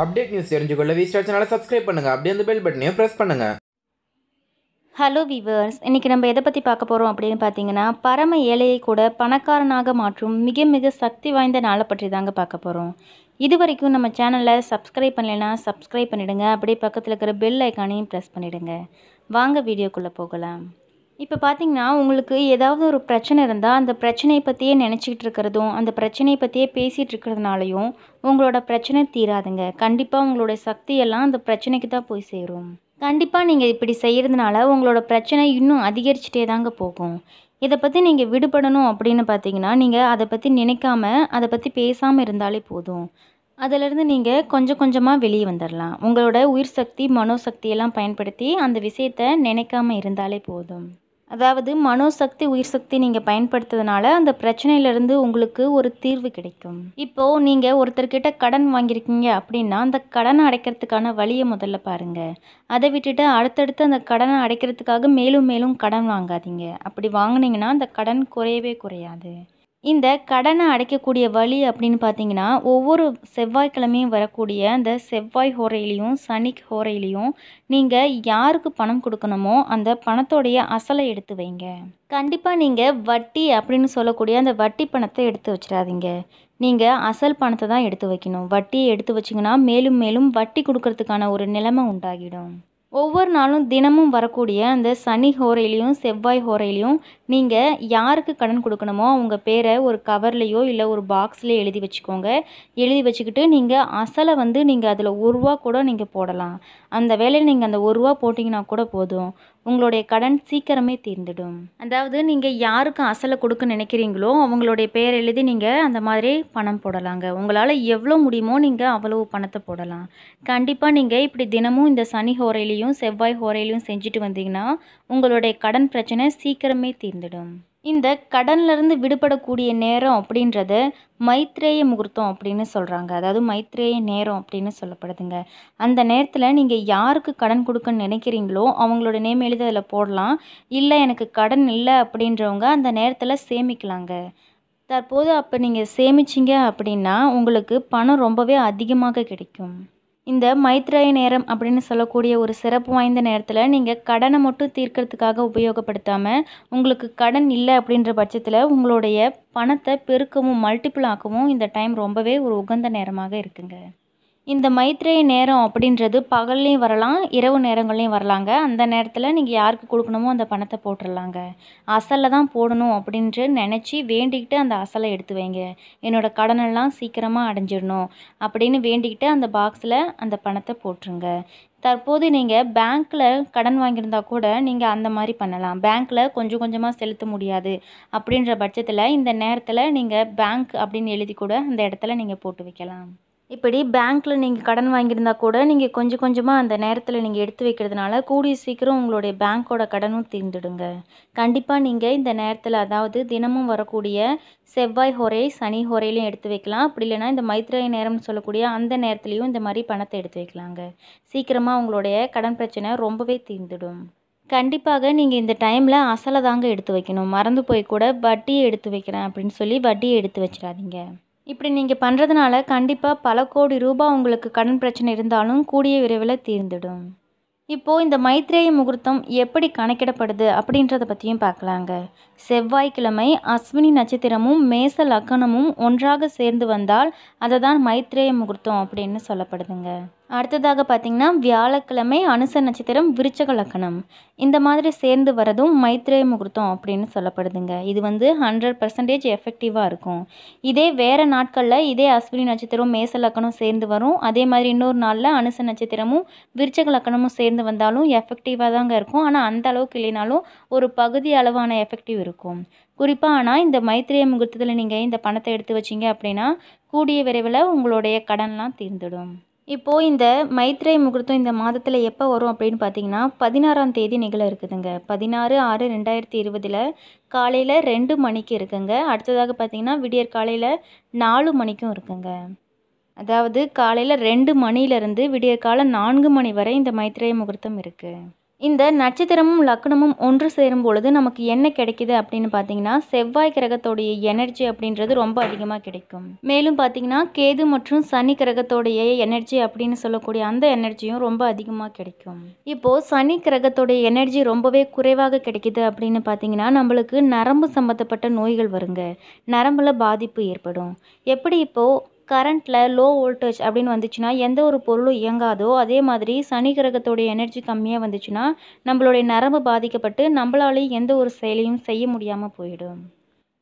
update news தெரிஞ்சுக்கொள்ள வி சேனலை சப்ஸ்கிரைப் பண்ணுங்கள் அப்படியே அந்த பெல் பட்டனையும் ப்ரெஸ் பண்ணுங்கள் ஹலோ வீவர்ஸ் இன்றைக்கி நம்ம எதை பற்றி பார்க்க போகிறோம் அப்படின்னு பார்த்தீங்கன்னா பரம ஏழையை கூட பணக்காரனாக மாற்றும் மிக மிக சக்தி வாய்ந்த நாளை பற்றி தாங்க பார்க்க போகிறோம் இது வரைக்கும் நம்ம சேனலை சப்ஸ்கிரைப் பண்ணலைன்னா சப்ஸ்கிரைப் பண்ணிவிடுங்க அப்படியே பக்கத்தில் இருக்கிற பெல் ஐக்கானையும் ப்ரெஸ் பண்ணிவிடுங்க வாங்க வீடியோக்குள்ளே போகலாம் இப்போ பார்த்திங்கன்னா உங்களுக்கு ஏதாவது ஒரு பிரச்சனை இருந்தால் அந்த பிரச்சனையை பற்றியே நினச்சிக்கிட்டு இருக்கிறதும் அந்த பிரச்சனையை பற்றியே பேசிகிட்டு இருக்கிறதுனாலையும் உங்களோட பிரச்சனை தீராதுங்க கண்டிப்பாக உங்களோட சக்தியெல்லாம் அந்த பிரச்சனைக்கு தான் போய் சேரும் கண்டிப்பாக நீங்கள் இப்படி செய்கிறதுனால உங்களோட பிரச்சனை இன்னும் அதிகரிச்சுட்டே தாங்க போகும் இதை பற்றி நீங்கள் விடுபடணும் அப்படின்னு பார்த்தீங்கன்னா நீங்கள் அதை பற்றி நினைக்காம அதை பற்றி பேசாமல் இருந்தாலே போதும் அதிலிருந்து நீங்கள் கொஞ்சம் கொஞ்சமாக வெளியே வந்துடலாம் உங்களோட உயிர் சக்தி மனோசக்தியெல்லாம் பயன்படுத்தி அந்த விஷயத்தை நினைக்காமல் இருந்தாலே போதும் அதாவது மனோசக்தி உயிர் சக்தி நீங்கள் பயன்படுத்துறதுனால அந்த பிரச்சனையிலேருந்து உங்களுக்கு ஒரு தீர்வு கிடைக்கும் இப்போது நீங்கள் ஒருத்தர்கிட்ட கடன் வாங்கியிருக்கீங்க அப்படின்னா அந்த கடனை அடைக்கிறதுக்கான வழியை முதல்ல பாருங்கள் அதை விட்டுட்டு அடுத்தடுத்து அந்த கடனை அடைக்கிறதுக்காக மேலும் மேலும் கடன் வாங்காதீங்க அப்படி வாங்கினீங்கன்னா அந்த கடன் குறையவே குறையாது இந்த கடனை அடைக்கக்கூடிய வழி அப்படின்னு பார்த்தீங்கன்னா ஒவ்வொரு செவ்வாய்க்கிழமையும் வரக்கூடிய அந்த செவ்வாய் ஹோரையிலையும் சனி ஹோரையிலையும் நீங்கள் யாருக்கு பணம் கொடுக்கணுமோ அந்த பணத்தோடைய அசலை எடுத்து வைங்க கண்டிப்பாக நீங்கள் வட்டி அப்படின்னு சொல்லக்கூடிய அந்த வட்டி பணத்தை எடுத்து வச்சிடாதீங்க நீங்கள் அசல் பணத்தை தான் எடுத்து வைக்கணும் வட்டியை எடுத்து வச்சிங்கன்னா மேலும் மேலும் வட்டி கொடுக்கறதுக்கான ஒரு நிலைமை உண்டாகிடும் ஒவ்வொரு நாளும் தினமும் வரக்கூடிய அந்த சனி ஹோரையிலையும் செவ்வாய் ஹோரையிலையும் நீங்கள் யாருக்கு கடன் கொடுக்கணுமோ அவங்க பேரை ஒரு கவர்லேயோ இல்லை ஒரு பாக்ஸ்லேயோ எழுதி வச்சுக்கோங்க எழுதி வச்சுக்கிட்டு நீங்கள் அசலை வந்து நீங்கள் அதில் ஒருவா கூட நீங்கள் போடலாம் அந்த வேலையில் நீங்கள் அந்த ஒருவா போட்டிங்கன்னா கூட போதும் உங்களுடைய கடன் சீக்கிரமே தீர்ந்துடும் அதாவது நீங்கள் யாருக்கு அசலை கொடுக்க நினைக்கிறீங்களோ அவங்களுடைய பெயர் எழுதி நீங்கள் அந்த மாதிரி பணம் போடலாங்க உங்களால் எவ்வளோ முடியுமோ நீங்கள் அவ்வளவு பணத்தை போடலாம் கண்டிப்பாக நீங்கள் இப்படி தினமும் இந்த சனி ஹோரையிலையும் செவ்வாய் ஹோரையிலையும் செஞ்சுட்டு வந்தீங்கன்னா உங்களுடைய கடன் பிரச்சனை சீக்கிரமே தீர்ந்துடும் இந்த கடன்லேருந்து விடுபடக்கூடிய நேரம் அப்படின்றது மைத்ரேய முகூர்த்தம் அப்படின்னு சொல்கிறாங்க அதாவது மைத்ரேய நேரம் அப்படின்னு சொல்லப்படுதுங்க அந்த நேரத்தில் நீங்கள் யாருக்கு கடன் கொடுக்கன்னு நினைக்கிறீங்களோ அவங்களோட நேம் எழுதி அதில் போடலாம் இல்லை எனக்கு கடன் இல்லை அப்படின்றவங்க அந்த நேரத்தில் சேமிக்கலாங்க தற்போது அப்போ நீங்கள் சேமிச்சிங்க அப்படின்னா உங்களுக்கு பணம் ரொம்பவே அதிகமாக கிடைக்கும் இந்த மைத்ரய நேரம் அப்படின்னு சொல்லக்கூடிய ஒரு சிறப்பு வாய்ந்த நேரத்தில் நீங்கள் கடனை மட்டும் தீர்க்கறதுக்காக உபயோகப்படுத்தாமல் உங்களுக்கு கடன் இல்லை அப்படின்ற பட்சத்தில் உங்களுடைய பணத்தை பெருக்கவும் மல்டிபிள் ஆக்கவும் இந்த டைம் ரொம்பவே ஒரு உகந்த நேரமாக இருக்குங்க இந்த மைத்ரேய நேரம் அப்படின்றது பகல்லையும் வரலாம் இரவு நேரங்கள்லையும் வரலாங்க அந்த நேரத்தில் நீங்கள் யாருக்கு கொடுக்கணுமோ அந்த பணத்தை போட்டுடலாங்க அசலில் தான் போடணும் அப்படின்ட்டு நினச்சி வேண்டிக்கிட்டு அந்த அசலை எடுத்து வைங்க என்னோடய கடனெல்லாம் சீக்கிரமாக அடைஞ்சிடணும் அப்படின்னு வேண்டிக்கிட்டு அந்த பாக்ஸில் அந்த பணத்தை போட்டுருங்க தற்போது நீங்கள் பேங்க்கில் கடன் வாங்கியிருந்தால் கூட நீங்கள் அந்த மாதிரி பண்ணலாம் பேங்க்கில் கொஞ்சம் கொஞ்சமாக செலுத்த முடியாது அப்படின்ற பட்சத்தில் இந்த நேரத்தில் நீங்கள் பேங்க் அப்படின்னு எழுதி கூட அந்த இடத்துல நீங்கள் போட்டு வைக்கலாம் இப்படி பேங்க்கில் நீங்கள் கடன் வாங்கியிருந்தா கூட நீங்கள் கொஞ்சம் கொஞ்சமாக அந்த நேரத்தில் நீங்கள் எடுத்து வைக்கிறதுனால கூடிய சீக்கிரம் உங்களுடைய பேங்க்கோட கடனும் தீர்ந்துடுங்க கண்டிப்பாக நீங்கள் இந்த நேரத்தில் அதாவது தினமும் வரக்கூடிய செவ்வாய் ஹொரை சனி ஹொரையிலையும் எடுத்து வைக்கலாம் அப்படி இல்லைனா இந்த மைத்ரேய நேரம்னு சொல்லக்கூடிய அந்த நேரத்துலையும் இந்த மாதிரி பணத்தை எடுத்து வைக்கலாங்க சீக்கிரமாக உங்களுடைய கடன் பிரச்சனை ரொம்பவே தீர்ந்துடும் கண்டிப்பாக நீங்கள் இந்த டைமில் அசலை தாங்க எடுத்து வைக்கணும் மறந்து போய் கூட வட்டியை எடுத்து வைக்கிறேன் அப்படின்னு சொல்லி வட்டியை எடுத்து வச்சிடாதீங்க இப்படி நீங்கள் பண்ணுறதுனால கண்டிப்பாக பல கோடி ரூபாய் உங்களுக்கு கடன் பிரச்சனை இருந்தாலும் கூடிய விரைவில் தீர்ந்துடும் இப்போது இந்த மைத்ரேய முகூர்த்தம் எப்படி கணக்கிடப்படுது அப்படின்றத பற்றியும் பார்க்கலாங்க செவ்வாய்க்கிழமை அஸ்வினி நட்சத்திரமும் மேச லக்கணமும் ஒன்றாக சேர்ந்து வந்தால் அதை தான் மைத்ரேய முகூர்த்தம் அப்படின்னு சொல்லப்படுதுங்க அடுத்ததாக பார்த்திங்கன்னா வியாழக்கிழமை அனுச நட்சத்திரம் விருச்சக லக்கணம் இந்த மாதிரி சேர்ந்து வரதும் மைத்ரேய முகூர்த்தம் அப்படின்னு சொல்லப்படுதுங்க இது வந்து ஹண்ட்ரட் பர்சன்டேஜ் எஃபெக்டிவாக இருக்கும் இதே வேறு நாட்களில் இதே அஸ்வினி நட்சத்திரம் மேச லக்கணம் சேர்ந்து வரும் அதே மாதிரி இன்னொரு நாளில் அனுச நட்சத்திரமும் விருச்சக லக்கணமும் சேர்ந்து வந்தாலும் எஃபெக்டிவாக தாங்க இருக்கும் ஆனால் அந்த அளவுக்கு இல்லைனாலும் ஒரு பகுதி அளவான எஃபெக்டிவ் இருக்கும் குறிப்பாக ஆனால் இந்த மைத்ரேய முகூர்த்தத்தில் நீங்கள் இந்த பணத்தை எடுத்து வச்சிங்க அப்படின்னா கூடிய விரைவில் உங்களுடைய கடன்லாம் தீர்ந்துடும் இப்போது இந்த மைத்ரை முகூர்த்தம் இந்த மாதத்தில் எப்போ வரும் அப்படின்னு பார்த்தீங்கன்னா பதினாறாம் தேதி நிகழ இருக்குதுங்க பதினாறு ஆறு ரெண்டாயிரத்தி இருபதில் காலையில் ரெண்டு மணிக்கு இருக்குங்க அடுத்ததாக பார்த்தீங்கன்னா விடியற் காலையில் நாலு மணிக்கும் இருக்குங்க அதாவது காலையில் ரெண்டு மணிலேருந்து விடியற்காலம் நான்கு மணி வரை இந்த மைத்ரேய முகூர்த்தம் இருக்குது இந்த நட்சத்திரமும் லக்னமும் ஒன்று சேரும் பொழுது நமக்கு என்ன கிடைக்குது அப்படின்னு பார்த்தீங்கன்னா செவ்வாய் கிரகத்தோடைய எனர்ஜி அப்படின்றது ரொம்ப அதிகமாக கிடைக்கும் மேலும் பார்த்தீங்கன்னா கேது மற்றும் சனி கிரகத்தோடைய எனர்ஜி அப்படின்னு சொல்லக்கூடிய அந்த எனர்ஜியும் ரொம்ப அதிகமாக கிடைக்கும் இப்போது சனி கிரகத்தோடைய எனர்ஜி ரொம்பவே குறைவாக கிடைக்குது அப்படின்னு பார்த்தீங்கன்னா நம்மளுக்கு நரம்பு சம்மந்தப்பட்ட நோய்கள் வருங்க நரம்பில் பாதிப்பு ஏற்படும் எப்படி இப்போது கரண்ட்டில் லோ வோல்டேஜ் அப்படின்னு வந்துச்சுன்னா எந்த ஒரு பொருளும் இயங்காதோ அதே மாதிரி சனி கிரகத்தோடைய எனர்ஜி கம்மியாக வந்துச்சுன்னா நம்மளுடைய நரம்பு பாதிக்கப்பட்டு நம்மளாலே எந்த ஒரு செயலையும் செய்ய முடியாமல் போயிடும்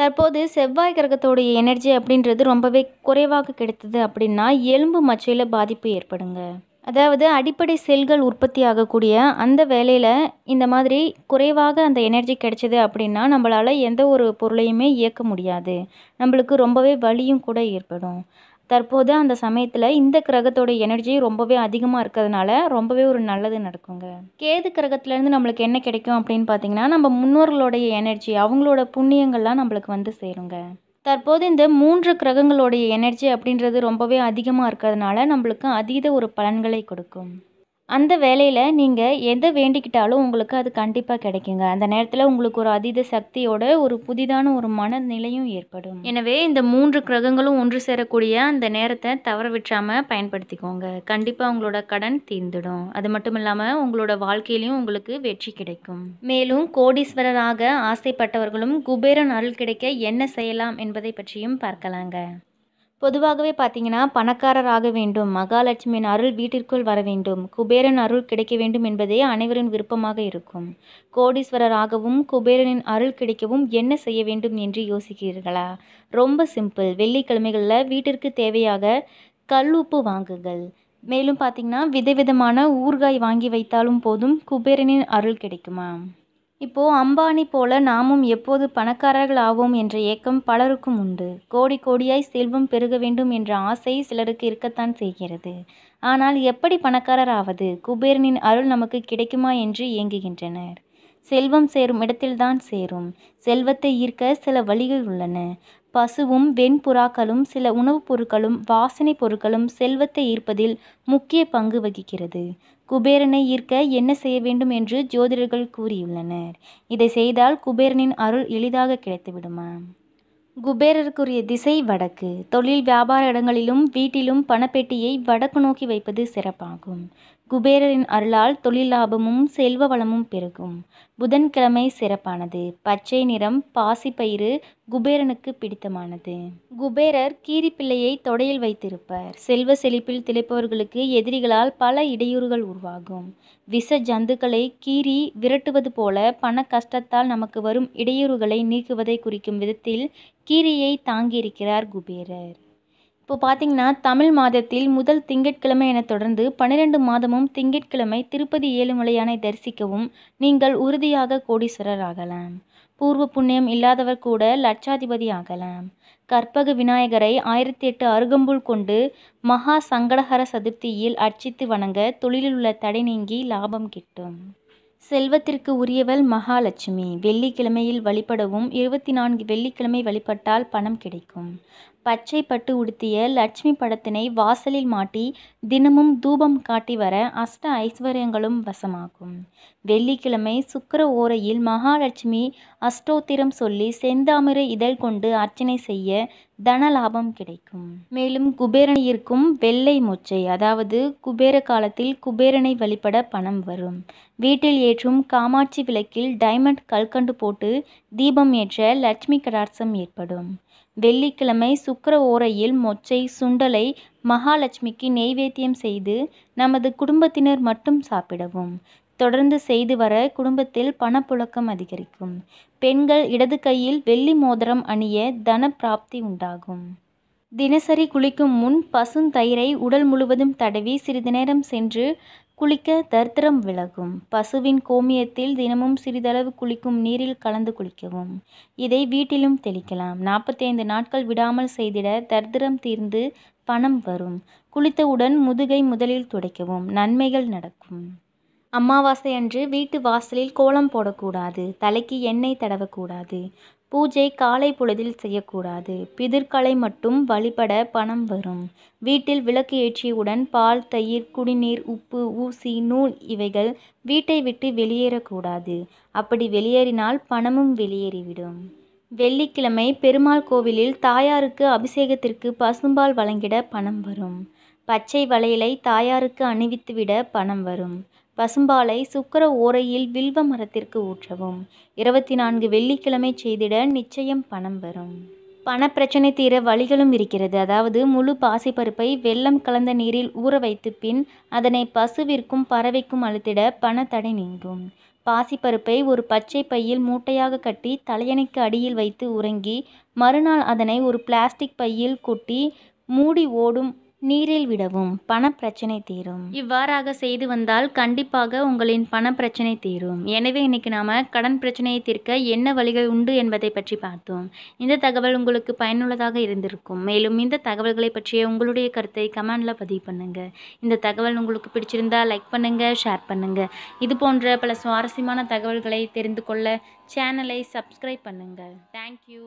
தற்போது செவ்வாய் கிரகத்தோடைய எனர்ஜி அப்படின்றது ரொம்பவே குறைவாக கிடைத்தது அப்படின்னா எலும்பு மச்சையில் பாதிப்பு ஏற்படுங்க அதாவது அடிப்படை செல்கள் உற்பத்தி ஆகக்கூடிய அந்த வேலையில் இந்த மாதிரி குறைவாக அந்த எனர்ஜி கிடைச்சிது அப்படின்னா நம்மளால் எந்த ஒரு பொருளையுமே இயக்க முடியாது நம்மளுக்கு ரொம்பவே வலியும் கூட ஏற்படும் தற்போது அந்த சமயத்தில் இந்த கிரகத்தோட எனர்ஜி ரொம்பவே அதிகமாக இருக்கிறதுனால ரொம்பவே ஒரு நல்லது நடக்குங்க கேது கிரகத்துலேருந்து நம்மளுக்கு என்ன கிடைக்கும் அப்படின்னு பார்த்தீங்கன்னா நம்ம முன்னோர்களுடைய எனர்ஜி அவங்களோட புண்ணியங்கள்லாம் நம்மளுக்கு வந்து சேருங்க தற்போது இந்த மூன்று கிரகங்களுடைய எனர்ஜி அப்படின்றது ரொம்பவே அதிகமாக இருக்கிறதுனால நம்மளுக்கு அதீத ஒரு பலன்களை கொடுக்கும் அந்த வேலையில் நீங்கள் எதை வேண்டிக்கிட்டாலும் உங்களுக்கு அது கண்டிப்பாக கிடைக்குங்க அந்த நேரத்தில் உங்களுக்கு ஒரு அதீத சக்தியோட ஒரு புதிதான ஒரு மனநிலையும் ஏற்படும் எனவே இந்த மூன்று கிரகங்களும் ஒன்று சேரக்கூடிய அந்த நேரத்தை தவற விட்டாமல் பயன்படுத்திக்கோங்க கண்டிப்பாக உங்களோட கடன் தீர்ந்துடும் அது மட்டும் இல்லாமல் உங்களோட வாழ்க்கையிலையும் உங்களுக்கு வெற்றி கிடைக்கும் மேலும் கோடீஸ்வரராக ஆசைப்பட்டவர்களும் குபேரன் அருள் கிடைக்க என்ன செய்யலாம் என்பதை பற்றியும் பார்க்கலாங்க பொதுவாகவே பார்த்தீங்கன்னா பணக்காரர் ஆக வேண்டும் மகாலட்சுமியின் அருள் வீட்டிற்குள் வர வேண்டும் குபேரன் அருள் கிடைக்க வேண்டும் என்பதே அனைவரின் விருப்பமாக இருக்கும் கோடீஸ்வரர் ஆகவும் குபேரனின் அருள் கிடைக்கவும் என்ன செய்ய வேண்டும் என்று யோசிக்கிறீர்களா ரொம்ப சிம்பிள் வெள்ளிக்கிழமைகளில் வீட்டிற்கு தேவையாக கல் உப்பு வாங்குங்கள் மேலும் பார்த்தீங்கன்னா விதவிதமான ஊறுகாய் வாங்கி வைத்தாலும் போதும் குபேரனின் அருள் கிடைக்குமா இப்போ அம்பானி போல நாமும் எப்போது பணக்காரர்கள் ஆவோம் என்ற ஏக்கம் பலருக்கும் உண்டு கோடி கோடியாய் செல்வம் பெருக வேண்டும் என்ற ஆசை சிலருக்கு இருக்கத்தான் செய்கிறது ஆனால் எப்படி பணக்காரர் ஆவது குபேரனின் அருள் நமக்கு கிடைக்குமா என்று இயங்குகின்றனர் செல்வம் சேரும் இடத்தில்தான் சேரும் செல்வத்தை ஈர்க்க சில வழிகள் உள்ளன பசுவும் வெண்புறாக்களும் சில உணவுப் பொருட்களும் வாசனை பொருட்களும் செல்வத்தை ஈர்ப்பதில் முக்கிய பங்கு வகிக்கிறது குபேரனை ஈர்க்க என்ன செய்ய வேண்டும் என்று ஜோதிடர்கள் கூறியுள்ளனர் இதை செய்தால் குபேரனின் அருள் எளிதாக கிடைத்துவிடுமா குபேரருக்குரிய திசை வடக்கு தொழில் வியாபார இடங்களிலும் வீட்டிலும் பணப்பெட்டியை வடக்கு நோக்கி வைப்பது சிறப்பாகும் குபேரரின் அருளால் தொழில் லாபமும் செல்வ வளமும் பெருகும் புதன்கிழமை சிறப்பானது பச்சை நிறம் பாசிப்பயிறு குபேரனுக்கு பிடித்தமானது குபேரர் கீரிப்பிள்ளையை தொடையில் வைத்திருப்பர் செல்வ செழிப்பில் திளைப்பவர்களுக்கு எதிரிகளால் பல இடையூறுகள் உருவாகும் விஷ ஜந்துக்களை கீரி விரட்டுவது போல பண கஷ்டத்தால் நமக்கு வரும் இடையூறுகளை நீக்குவதை குறிக்கும் விதத்தில் கீரியை தாங்கியிருக்கிறார் குபேரர் இப்போ பார்த்தீங்கன்னா தமிழ் மாதத்தில் முதல் திங்கட்கிழமை என தொடர்ந்து பன்னிரெண்டு மாதமும் திங்கட்கிழமை திருப்பதி ஏழுமலையானை தரிசிக்கவும் நீங்கள் உறுதியாக கோடீஸ்வரர் ஆகலாம் பூர்வ புண்ணியம் இல்லாதவர் கூட லட்சாதிபதி ஆகலாம் கற்பக விநாயகரை ஆயிரத்தி எட்டு அருகம்புல் கொண்டு மகா சங்கடஹர சதுர்த்தியில் அர்ச்சித்து வணங்க தொழிலில் உள்ள தடை நீங்கி லாபம் கிட்டும் செல்வத்திற்கு உரியவள் மகாலட்சுமி வெள்ளிக்கிழமையில் வழிபடவும் இருபத்தி நான்கு வெள்ளிக்கிழமை வழிபட்டால் பணம் கிடைக்கும் பச்சை பட்டு உடுத்திய லட்சுமி படத்தினை வாசலில் மாட்டி தினமும் தூபம் காட்டி வர அஷ்ட ஐஸ்வர்யங்களும் வசமாகும் வெள்ளிக்கிழமை சுக்கர ஓரையில் மகாலட்சுமி அஷ்டோத்திரம் சொல்லி செந்தாமிரை இதழ் கொண்டு அர்ச்சனை செய்ய தன லாபம் கிடைக்கும் மேலும் குபேரன் இருக்கும் வெள்ளை மொச்சை அதாவது குபேர காலத்தில் குபேரனை வழிபட பணம் வரும் வீட்டில் ஏற்றும் காமாட்சி விளக்கில் டைமண்ட் கல்கண்டு போட்டு தீபம் ஏற்ற லட்சுமி கடாட்சம் ஏற்படும் வெள்ளிக்கிழமை சுக்கர ஓரையில் மொச்சை சுண்டலை மகாலட்சுமிக்கு நெய்வேத்தியம் செய்து நமது குடும்பத்தினர் மட்டும் சாப்பிடவும் தொடர்ந்து செய்து வர குடும்பத்தில் பணப்புழக்கம் அதிகரிக்கும் பெண்கள் இடது கையில் வெள்ளி மோதிரம் அணிய தன பிராப்தி உண்டாகும் தினசரி குளிக்கும் முன் பசுந்தயிரை உடல் முழுவதும் தடவி சிறிது நேரம் சென்று குளிக்க தர்த்திரம் விலகும் பசுவின் கோமியத்தில் தினமும் சிறிதளவு குளிக்கும் நீரில் கலந்து குளிக்கவும் இதை வீட்டிலும் தெளிக்கலாம் நாற்பத்தைந்து நாட்கள் விடாமல் செய்திட தர்த்திரம் தீர்ந்து பணம் வரும் குளித்தவுடன் முதுகை முதலில் துடைக்கவும் நன்மைகள் நடக்கும் அமாவாசை அன்று வீட்டு வாசலில் கோலம் போடக்கூடாது தலைக்கு எண்ணெய் தடவக்கூடாது பூஜை காலை பொழுதில் செய்யக்கூடாது பிதிர்களை மட்டும் வழிபட பணம் வரும் வீட்டில் விளக்கு ஏற்றியவுடன் பால் தயிர் குடிநீர் உப்பு ஊசி நூல் இவைகள் வீட்டை விட்டு வெளியேறக்கூடாது அப்படி வெளியேறினால் பணமும் வெளியேறிவிடும் வெள்ளிக்கிழமை பெருமாள் கோவிலில் தாயாருக்கு அபிஷேகத்திற்கு பசும்பால் வழங்கிட பணம் வரும் பச்சை வளையலை தாயாருக்கு அணிவித்துவிட பணம் வரும் பசும்பாலை சுக்கர ஓரையில் வில்வ மரத்திற்கு ஊற்றவும் இருபத்தி நான்கு வெள்ளிக்கிழமை செய்திட நிச்சயம் பணம் வரும் பண பிரச்சனை தீர வழிகளும் இருக்கிறது அதாவது முழு பாசிப்பருப்பை வெள்ளம் கலந்த நீரில் ஊற வைத்து பின் அதனை பசுவிற்கும் பறவைக்கும் அழுத்திட பணத்தடை நீங்கும் பாசிப்பருப்பை ஒரு பச்சை பையில் மூட்டையாக கட்டி தலையணைக்கு அடியில் வைத்து உறங்கி மறுநாள் அதனை ஒரு பிளாஸ்டிக் பையில் கொட்டி மூடி ஓடும் நீரில் விடவும் பணப்பிரச்சனை தீரும் இவ்வாறாக செய்து வந்தால் கண்டிப்பாக உங்களின் பணப்பிரச்சனை தீரும் எனவே இன்னைக்கு நாம் கடன் பிரச்சனையை தீர்க்க என்ன வழிகள் உண்டு என்பதை பற்றி பார்த்தோம் இந்த தகவல் உங்களுக்கு பயனுள்ளதாக இருந்திருக்கும் மேலும் இந்த தகவல்களை பற்றிய உங்களுடைய கருத்தை கமெண்ட்ல பதிவு பண்ணுங்கள் இந்த தகவல் உங்களுக்கு பிடிச்சிருந்தா லைக் பண்ணுங்கள் ஷேர் பண்ணுங்கள் இது போன்ற பல சுவாரஸ்யமான தகவல்களை தெரிந்து கொள்ள சேனலை சப்ஸ்கிரைப் பண்ணுங்கள் தேங்க்யூ